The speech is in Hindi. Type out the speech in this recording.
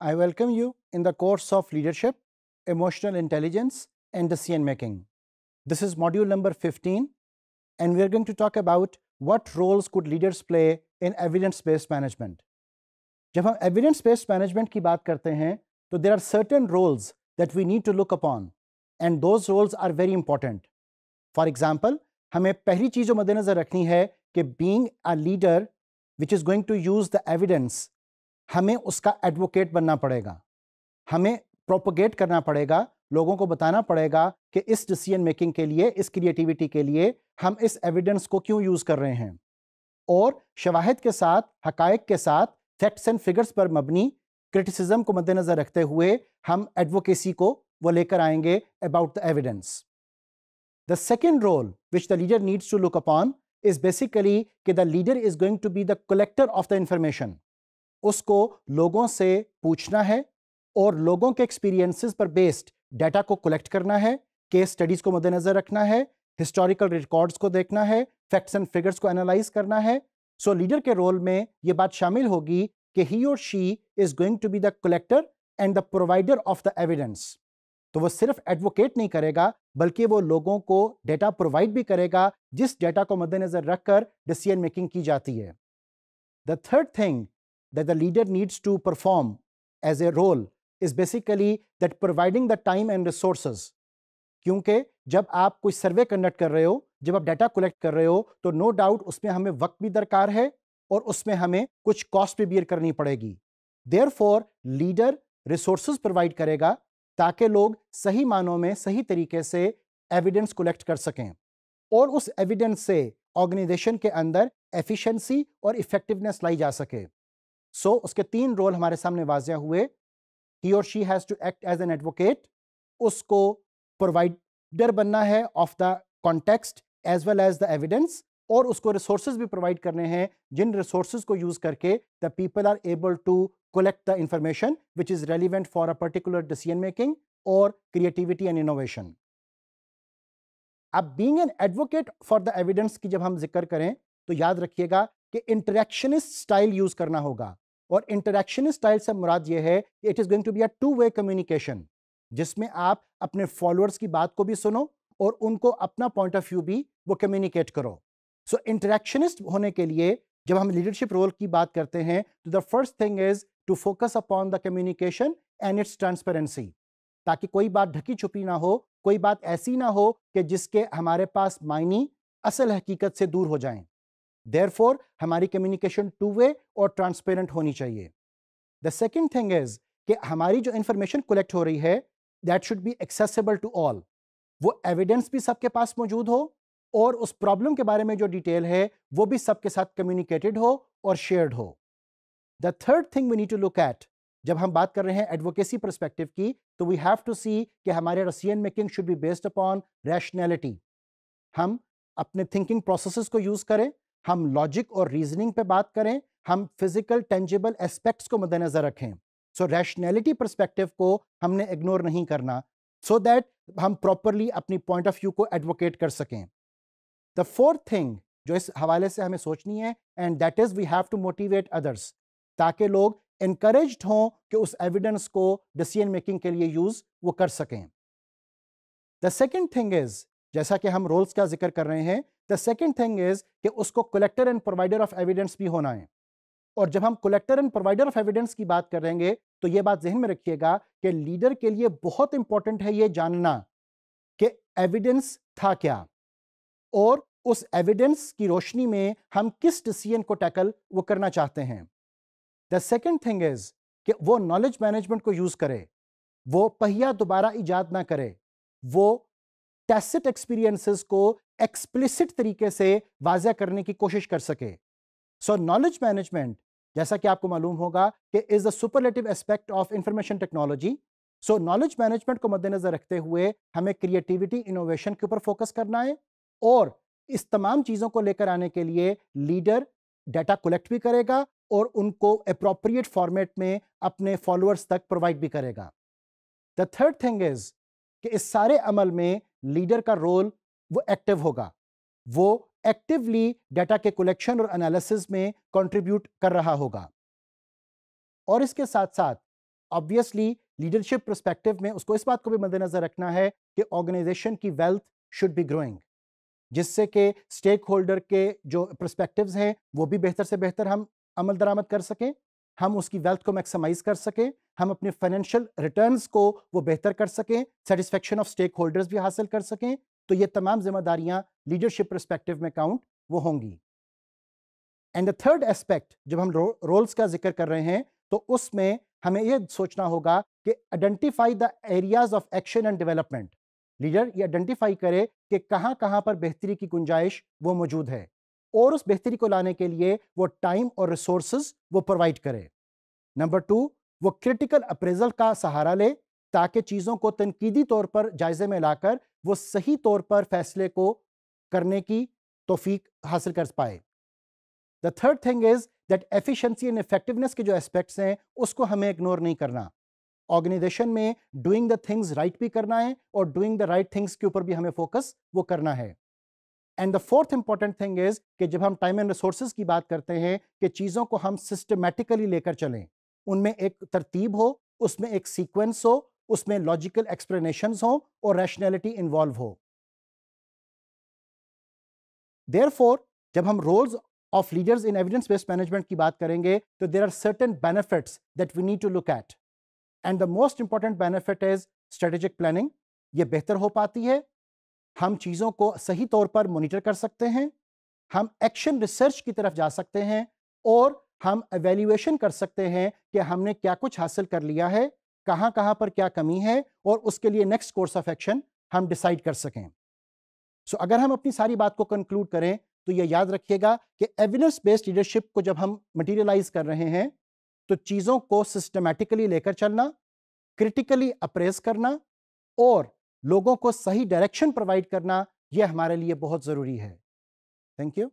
I welcome you in the course of Leadership, Emotional Intelligence and Decision Making. This is module number 15 and we are going to talk about what roles could leaders play in evidence-based management. talk about evidence-based management there are certain roles that we need to look upon and those roles are very important. For example, we पहली to keep in mind that being a leader which is going to use the evidence हमें उसका एडवोकेट बनना पड़ेगा हमें प्रोपोगेट करना पड़ेगा लोगों को बताना पड़ेगा कि इस डिसीजन मेकिंग के लिए इस क्रिएटिविटी के लिए हम इस एविडेंस को क्यों यूज़ कर रहे हैं और शवाहद के साथ हकायक के साथ फैक्ट्स एंड फिगर्स पर मबनी क्रिटिसिज्म को मद्देनज़र रखते हुए हम एडवोकेसी को वो लेकर आएंगे about the evidence the second role which the leader needs to look upon is basically कि the leader is going to be the collector of the information उसको लोगों से पूछना है और लोगों के एक्सपीरियंसेस पर बेस्ड डाटा को कलेक्ट करना है केस स्टडीज को मद्देनजर रखना है हिस्टोरिकल रिकॉर्ड्स को देखना है फैक्ट्स एंड फिगर्स को एनालाइज करना है सो so, लीडर के रोल में ये बात शामिल होगी कि ही और she is going to be the collector and the provider of the evidence तो वो सिर्फ एडवोकेट नहीं करेगा बल्कि वो लोगों को डेटा प्रोवाइड भी करेगा जिस डेटा को मद्देनजर रखकर डिसीजन मेकिंग की जाती है the third thing that the leader needs to perform as a role is basically that providing the time and resources क्योंकि जब आप कोई सर्वे कंडक्ट कर रहे हो जब आप डाटा कलेक्ट कर रहे हो तो नो no डाउट उसमें हमें वक्त भी दरकार है और उसमें हमें कुछ कॉस्ट भी बियर करनी पड़ेगी therefore leader resource provide करेगा ताकि लोग सही मानों में सही तरीके से एविडेंस कलेक्ट कर सकें और उस एविडेंस से ऑर्गेनाइजेशन के अंदर एफिशिएंसी और इफेक्टिवनेस लाई जा सके सो so, उसके तीन रोल हमारे सामने वाजिया हुए ही और she has to act as an advocate उसको प्रोवाइडर बनना है of the context as well as the evidence और उसको रिसोर्स भी प्रोवाइड करने हैं जिन रिसोर्स को यूज़ करके the people are able to collect the information which is relevant for a particular decision making और क्रिएटिविटी एंड इनोवेशन अब being an advocate for the evidence की जब हम जिक्र करें तो याद रखिएगा कि इंटरेक्शनिस्ट स्टाइल यूज करना होगा और इंटरेक्शनिस्ट स्टाइल से मुराद ये है कि it is going to be a two way communication जिसमें आप अपने फॉलोअर्स की बात को भी सुनो और उनको अपना पॉइंट ऑफ व्यू भी वो कम्युनिकेट करो सो so, इंटरेक्शनिस्ट होने के लिए जब हम लीडरशिप रोल की बात करते हैं तो the first thing is to focus upon the communication and its transparency ताकि कोई बात ढकी छुपी ना हो कोई बात ऐसी ना हो कि जिसके हमारे पास मायनी असल हकीकत से दूर हो जाएं देयरफॉर हमारी कम्युनिकेशन टू वे और ट्रांसपेरेंट होनी चाहिए द सेकेंड थिंग इज कि हमारी जो इंफॉर्मेशन कलेक्ट हो रही है that should be accessible to all वो एविडेंस भी सबके पास मौजूद हो और उस प्रॉब्लम के बारे में जो डिटेल है वो भी सबके साथ कम्युनिकेटेड हो और शेयर्ड हो the third thing we need to look at जब हम बात कर रहे हैं एडवोकेसी परस्पेक्टिव की तो वी हैव टू सी कि हमारे Russian making should be based upon rationality हम अपने थिंकिंग प्रोसेसेस को यूज़ करें हम लॉजिक और रीजनिंग पे बात करें हम फिजिकल टेंजिबल एस्पेक्ट्स को मद्देनजर रखें सो रैशनैलिटी परस्पेक्टिव को हमने इग्नोर नहीं करना सो so दैट हम प्रॉपरली अपनी पॉइंट ऑफ व्यू को एडवोकेट कर सकें द फोर्थ थिंग जो इस हवाले से हमें सोचनी है and that is we have to motivate others ताकि लोग इनक्रेज हों कि उस एविडेंस को डिसीजन मेकिंग के लिए यूज़ वो कर सकें द सेकेंड थिंग इज़ जैसा कि हम रोल्स का जिक्र कर रहे हैं द सेकेंड थिंग इज कि उसको collector and provider of evidence भी होना है और जब हम collector and provider of evidence की बात करेंगे तो ये बात जहन में रखिएगा कि लीडर के लिए बहुत इंपॉर्टेंट है ये जानना कि एविडेंस था क्या और उस एविडेंस की रोशनी में हम किस डिसीजन को टैकल वो करना चाहते हैं द सेकेंड थिंग इज कि वो नॉलेज मैनेजमेंट को यूज करे वो पहिया दोबारा ईजाद ना करे वो टेसिट एक्सपीरियंसेस को एक्सप्लिसिट तरीके से वाजिया करने की कोशिश कर सके सो नॉलेज मैनेजमेंट जैसा कि आपको मालूम होगा कि is the superlative aspect of information technology so knowledge management को मद्देनजर रखते हुए हमें क्रिएटिविटी इनोवेशन के ऊपर फोकस करना है और इस तमाम चीज़ों को लेकर आने के लिए लीडर डाटा कलेक्ट भी करेगा और उनको अप्रोप्रिएट फॉर्मेट में अपने फॉलोअर्स तक प्रोवाइड भी करेगा द थर्ड थिंग इज कि इस सारे अमल में लीडर का रोल वो एक्टिव होगा वो एक्टिवली डाटा के कलेक्शन और एनालिसिस में कंट्रीब्यूट कर रहा होगा और इसके साथ साथ ऑब्वियसली लीडरशिप प्रस्पेक्टिव में उसको इस बात को भी मद्देनजर रखना है कि ऑर्गेनाइजेशन की वेल्थ शुड बी ग्रोइंग जिससे कि स्टेक होल्डर के जो प्रस्पेक्टिव हैं वो भी बेहतर से बेहतर हम अमल दरामद कर सकें हम उसकी वेल्थ को मैक्सिमाइज कर सकें हम अपने फाइनेंशियल रिटर्न्स को वो बेहतर कर सकें सेटिस्फेक्शन ऑफ स्टेक होल्डर्स भी हासिल कर सकें तो ये तमाम जिम्मेदारियां लीडरशिप परस्पेक्टिव में काउंट वो होंगी एंड द थर्ड एस्पेक्ट जब हम रोल्स का जिक्र कर रहे हैं तो उसमें हमें यह सोचना होगा कि identify the areas of action and development leader ये आइडेंटिफाई करे कि कहां कहाँ पर बेहतरी की गुंजाइश वो मौजूद है और उस बेहतरी को लाने के लिए वो टाइम और रिसोर्स वो प्रोवाइड करे नंबर टू वो क्रिटिकल अप्रेजल का सहारा ले ताकि चीज़ों को तनकीदी तौर पर जायजे में लाकर वो सही तौर पर फैसले को करने की तोफीक हासिल कर पाए the third thing is that efficiency and effectiveness के जो एस्पेक्ट्स हैं उसको हमें इग्नोर नहीं करना ऑर्गेनाइजेशन में डूइंग द थिंग्स राइट भी करना है और डूइंग द राइट थिंग्स के ऊपर भी हमें फोकस वो करना है and the fourth important thing is कि जब हम टाइम एंड रिसोर्सेज की बात करते हैं कि चीज़ों को हम सिस्टमेटिकली लेकर चलें उनमें एक तरतीब हो उसमें एक सीक्वेंस हो उसमें लॉजिकल एक्सप्लेनेशन हो और रैशनैलिटी इन्वॉल्व हो फोर जब हम roles of leaders in evidence based management की बात करेंगे तो there are certain benefits that we need to look at and the most important benefit is strategic planning ये बेहतर हो पाती है हम चीज़ों को सही तौर पर मॉनिटर कर सकते हैं हम एक्शन रिसर्च की तरफ जा सकते हैं और हम एवेल्यूएशन कर सकते हैं कि हमने क्या कुछ हासिल कर लिया है कहाँ कहाँ पर क्या कमी है और उसके लिए नेक्स्ट कोर्स ऑफ एक्शन हम डिसाइड कर सकें सो so, अगर हम अपनी सारी बात को कंक्लूड करें तो ये याद रखिएगा कि एविडेंस बेस्ड लीडरशिप को जब हम मटीरियलाइज कर रहे हैं तो चीज़ों को सिस्टमेटिकली लेकर चलना क्रिटिकली अप्रेस करना और लोगों को सही डायरेक्शन प्रोवाइड करना यह हमारे लिए बहुत ज़रूरी है थैंक यू